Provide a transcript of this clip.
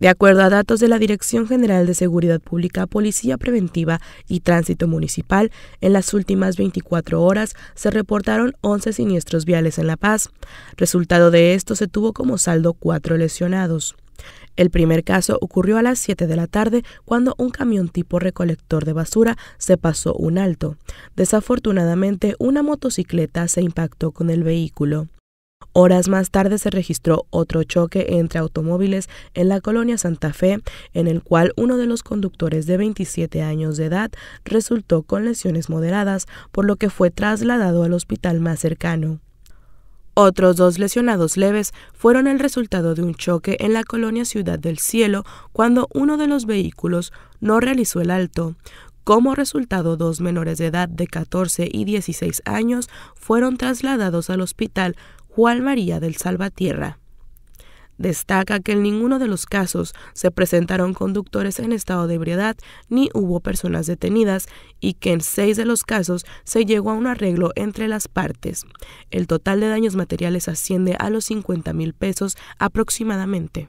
De acuerdo a datos de la Dirección General de Seguridad Pública, Policía Preventiva y Tránsito Municipal, en las últimas 24 horas se reportaron 11 siniestros viales en La Paz. Resultado de esto se tuvo como saldo cuatro lesionados. El primer caso ocurrió a las 7 de la tarde cuando un camión tipo recolector de basura se pasó un alto. Desafortunadamente, una motocicleta se impactó con el vehículo. Horas más tarde se registró otro choque entre automóviles en la colonia Santa Fe, en el cual uno de los conductores de 27 años de edad resultó con lesiones moderadas, por lo que fue trasladado al hospital más cercano. Otros dos lesionados leves fueron el resultado de un choque en la colonia Ciudad del Cielo cuando uno de los vehículos no realizó el alto. Como resultado, dos menores de edad de 14 y 16 años fueron trasladados al hospital Juan María del Salvatierra. Destaca que en ninguno de los casos se presentaron conductores en estado de ebriedad ni hubo personas detenidas y que en seis de los casos se llegó a un arreglo entre las partes. El total de daños materiales asciende a los 50 mil pesos aproximadamente.